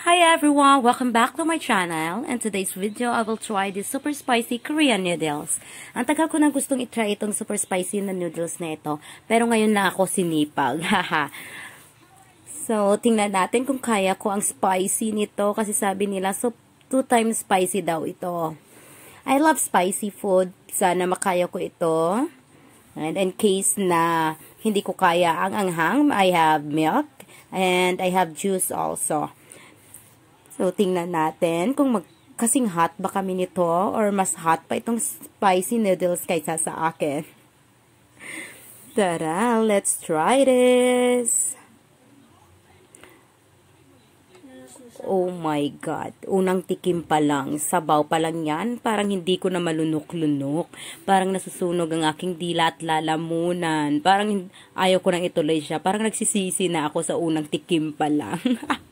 Hi everyone! Welcome back to my channel. And today's video, I will try the super spicy Korean noodles. Ang tagal ko nang gustong itry itong super spicy na noodles na ito. Pero ngayon na ako sinipag. so, tingnan natin kung kaya ko ang spicy nito. Kasi sabi nila, so, two times spicy daw ito. I love spicy food. Sana makaya ko ito. And in case na hindi ko kaya ang anghang, I have milk. And I have juice also. So, tingnan natin kung mag kasing hot ba kami nito or mas hot pa itong spicy noodles kaysa sa akin. Tara, let's try this! Oh my God. Unang tikim pa lang. Sabaw pa lang yan. Parang hindi ko na malunok-lunok. Parang nasusunog ang aking dila at lalamunan. Parang ayaw ko nang ituloy siya. Parang nagsisisi na ako sa unang tikim pa lang.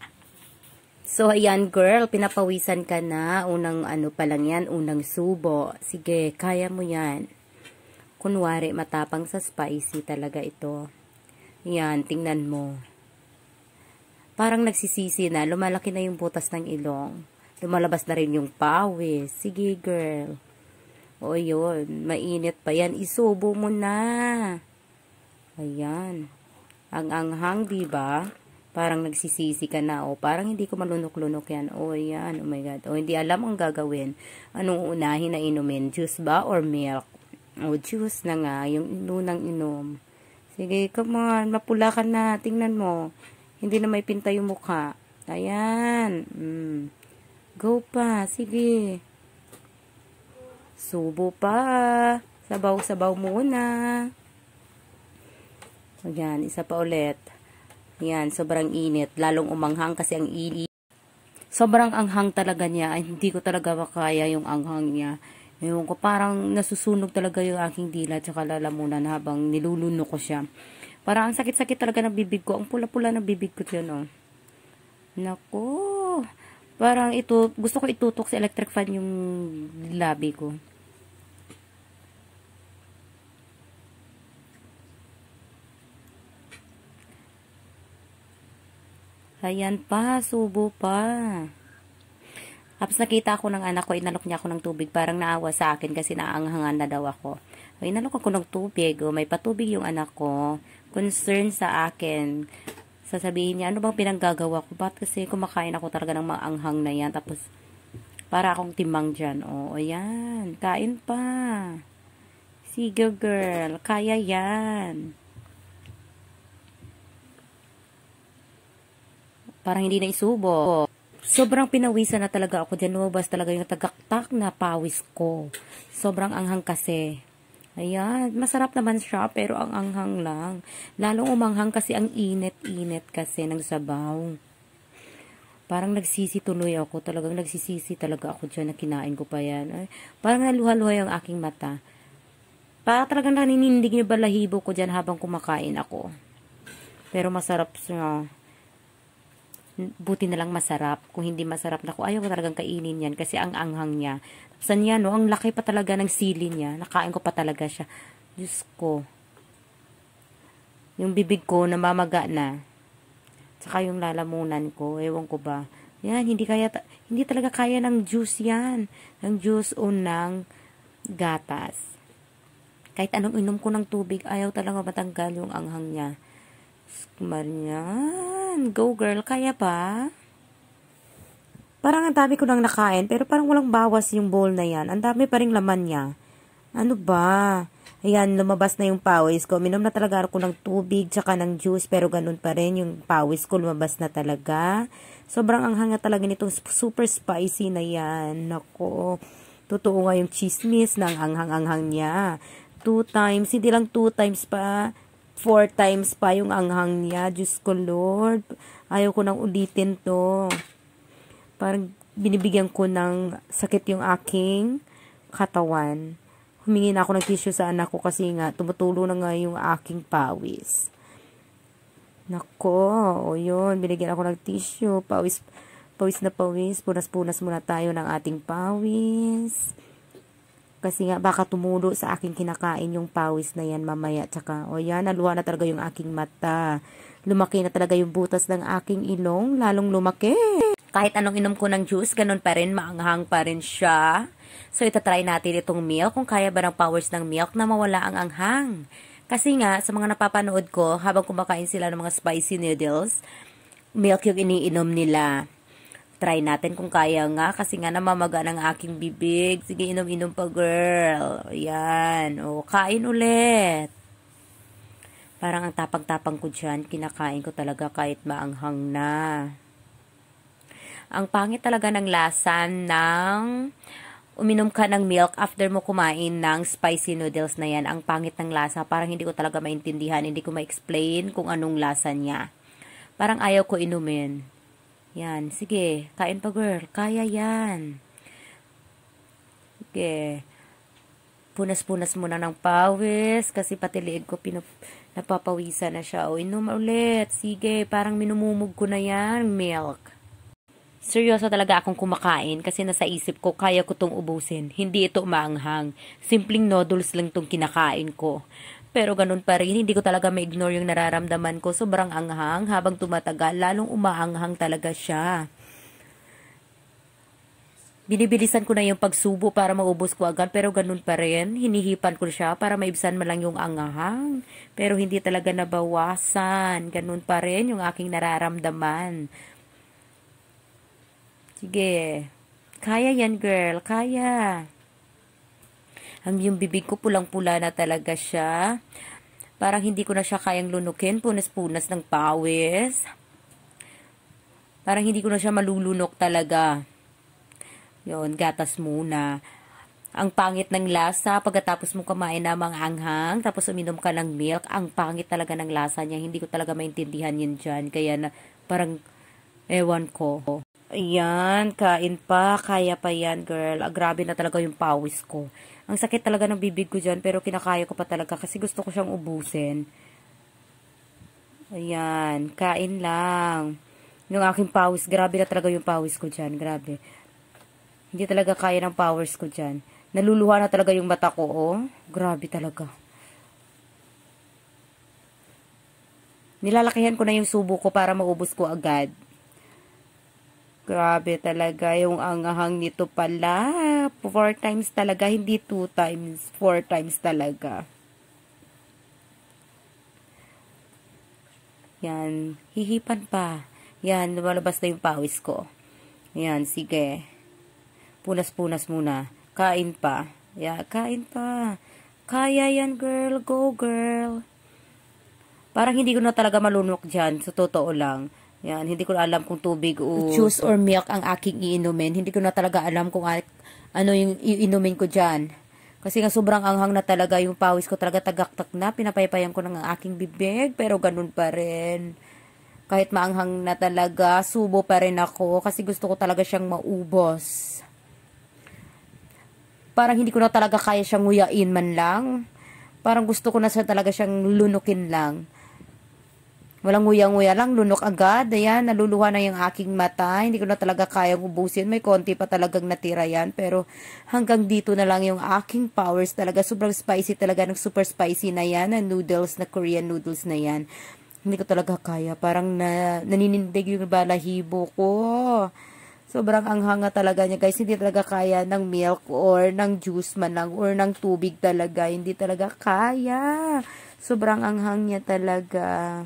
So, ayan girl, pinapawisan ka na. Unang ano pa lang yan, unang subo. Sige, kaya mo yan. Kunwari, matapang sa spicy talaga ito. Yan, tingnan mo. Parang nagsisisi na, lumalaki na yung butas ng ilong. Lumalabas na rin yung pawis. Sige girl. O yun, mainit pa yan. Isubo mo na. Ayan. Ang anghang, diba? ba? parang nagsisisi ka na, o parang hindi ko malunok-lunok yan, o yan, oh my God, o hindi alam ang gagawin, anong unahin na inumin, juice ba or milk? O juice na nga, yung lunang inom. Sige, come on, mapula ka na, tingnan mo, hindi na may pinta yung mukha. Ayan, mm. go pa, sige. Subo pa, sabaw-sabaw muna. Ayan, isa pa ulit. Yan, sobrang init. Lalong umanghang kasi ang init. Sobrang anghang talaga niya. Ay, hindi ko talaga makaya yung anghang niya. Ewan ko, parang nasusunog talaga yung aking dila tsaka lalamunan habang nilulunok ko siya. Parang ang sakit-sakit talaga ng bibig ko. Ang pula-pula ng bibig ko yun, oh. Naku. Parang ito, gusto ko itutok sa electric fan yung labi ko. Ayan pa, subo pa. Tapos nakita ko ng anak ko, inalok niya ako ng tubig. Parang naawa sa akin kasi naanghangan na daw ako. inalok ako ng tubig. O, oh, may patubig yung anak ko. Concern sa akin. Sasabihin niya, ano bang pinanggagawa ko? Ba't kasi kumakain ako talaga ng maanghang anghang na yan? Tapos, para akong timang dyan. O, oh, o yan. Kain pa. Sige, girl. Kaya yan. Parang hindi na isubo. Sobrang pinawisan na talaga ako dyan. Lumabas talaga yung tagaktak na pawis ko. Sobrang anghang kasi. Ayan, masarap naman siya pero ang anghang lang. Lalong umanghang kasi ang init-init kasi ng sabaw. Parang nagsisi tuloy ako. Talagang nagsisisi talaga ako dyan na kinain ko pa yan. Ay, parang naluha-luha yung aking mata. Para talagang naninindig yung balahibo ko dyan habang kumakain ako. Pero masarap siya buti na lang masarap. Kung hindi masarap, na ko, ayaw ko talagang kainin yan kasi ang anghang niya. Saan niya, no? Ang laki pa talaga ng sili niya. Nakain ko pa talaga siya. Diyos ko. Yung bibig ko, namamaga na. Tsaka yung lalamunan ko, ewan ko ba. Yan, hindi, kaya, hindi talaga kaya ng juice yan. Ng juice o ng gatas. Kahit anong inom ko ng tubig, ayaw talaga matanggal yung anghang niya. Skumar niya. Yan, go girl, kaya ba? Parang ang dami ko nang nakain, pero parang walang bawas yung bowl na yan. Ang dami pa rin laman niya. Ano ba? Ayan, lumabas na yung pawis ko. Minom na talaga ako ng tubig, tsaka ng juice, pero ganun pa rin yung pawis ko. Lumabas na talaga. Sobrang ang hanga talaga nitong super spicy na yan. Nako, totoo nga yung chismis ng anghang-anghang niya. Two times, hindi lang two times pa four times pa yung anghang niya. Diyos ko, Lord. Ayaw ko nang ulitin to. Parang binibigyan ko ng sakit yung aking katawan. Humingi na ako ng tissue sa anak ko kasi nga tumutulo na nga yung aking pawis. Nako, o yun, binigyan ako ng tissue, pawis, pawis na pawis, punas-punas muna tayo ng ating pawis. Kasi nga baka tumulo sa aking kinakain yung pawis na yan mamaya. Tsaka, o yan, naluha na talaga yung aking mata. Lumaki na talaga yung butas ng aking ilong, lalong lumaki. Kahit anong inom ko ng juice, ganun pa rin, maanghang pa rin siya. So, itatry natin itong milk kung kaya ba ng powers ng milk na mawala ang anghang. Kasi nga, sa mga napapanood ko, habang kumakain sila ng mga spicy noodles, milk yung iniinom nila. Try natin kung kaya nga kasi nga namamaga ng aking bibig. Sige, inom-inom pa girl. Ayan. O, kain ulit. Parang ang tapang-tapang ko dyan, kinakain ko talaga kahit maanghang na. Ang pangit talaga ng lasa ng uminom ka ng milk after mo kumain ng spicy noodles na yan. Ang pangit ng lasa. Parang hindi ko talaga maintindihan. Hindi ko ma-explain kung anong lasa niya. Parang ayaw ko inumin. Yan, sige. Kain pa, girl. Kaya yan. Sige. Punas-punas muna ng pawis kasi pati liig ko pinup napapawisan na siya. O, inom ulit. Sige, parang minumumog ko na yan. Milk. Seryoso talaga akong kumakain kasi nasa isip ko kaya ko tong ubusin. Hindi ito maanghang. Simpleng noodles lang tong kinakain ko. Pero ganun pa rin, hindi ko talaga ma-ignore yung nararamdaman ko. Sobrang anghang habang tumatagal, lalong umaanghang talaga siya. Binibilisan ko na yung pagsubo para maubos ko agad pero ganun pa rin. Hinihipan ko siya para maibsan man lang yung anghang. Pero hindi talaga nabawasan. Ganun pa rin yung aking nararamdaman. Sige. Kaya yan girl, kaya. Ang yung bibig ko pulang-pula na talaga siya. Parang hindi ko na siya kayang lunukin, punas-punas ng pawis. Parang hindi ko na siya malulunok talaga. Yon, gatas muna. Ang pangit ng lasa, pagkatapos mo kumain ng mga anghang, tapos uminom ka ng milk, ang pangit talaga ng lasa niya. Hindi ko talaga maintindihan yun dyan. Kaya na, parang, ewan ko. Ayan, kain pa, kaya pa yan, girl. Ah, grabe na talaga yung pawis ko. Ang sakit talaga ng bibig ko dyan, pero kinakaya ko pa talaga kasi gusto ko siyang ubusin. Ayan, kain lang. Yung aking pawis, grabe na talaga yung pawis ko dyan, grabe. Hindi talaga kaya ng powers ko dyan. Naluluha na talaga yung mata ko, oh. Grabe talaga. Nilalakihan ko na yung subo ko para maubos ko agad. Grabe talaga yung angahang nito pala. Four times talaga, hindi two times. Four times talaga. Yan. Hihipan pa. Yan, lumalabas na yung pawis ko. Yan, sige. Punas-punas muna. Kain pa. Yeah, kain pa. Kaya yan, girl. Go, girl. Parang hindi ko na talaga malunok dyan. Sa totoo lang. Yan, hindi ko alam kung tubig o... Juice or milk ang aking iinumin. Hindi ko na talaga alam kung ano yung iinumin ko dyan. Kasi nga sobrang anghang na talaga yung pawis ko talaga tagaktak na. Pinapaypayan ko ng aking bibig pero ganun pa rin. Kahit maanghang na talaga, subo pa rin ako kasi gusto ko talaga siyang maubos. Parang hindi ko na talaga kaya siyang nguyain man lang. Parang gusto ko na siya talaga siyang lunukin lang. Walang nguya-nguya lang, lunok agad. Ayan, naluluha na yung aking mata. Hindi ko na talaga kayang ubusin. May konti pa talagang natira yan. Pero hanggang dito na lang yung aking powers talaga. Sobrang spicy talaga. Nag super spicy na yan. Na noodles, na Korean noodles na yan. Hindi ko talaga kaya. Parang na, naninindig yung balahibo ko. Sobrang anghanga talaga niya guys. Hindi talaga kaya ng milk or ng juice man lang or ng tubig talaga. Hindi talaga kaya. Sobrang anghang niya talaga.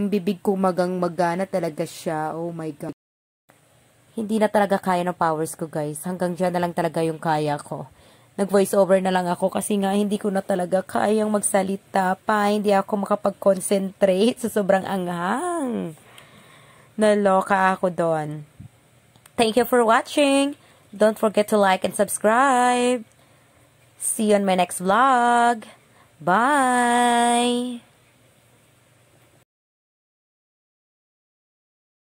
Yung bibig ko magang magana talaga siya. Oh my God. Hindi na talaga kaya ng powers ko guys. Hanggang dyan na lang talaga yung kaya ko. Nag-voice over na lang ako kasi nga hindi ko na talaga kayang magsalita pa. Hindi ako makapag-concentrate sa sobrang anghang. Naloka ako doon. Thank you for watching. Don't forget to like and subscribe. See you on my next vlog. Bye!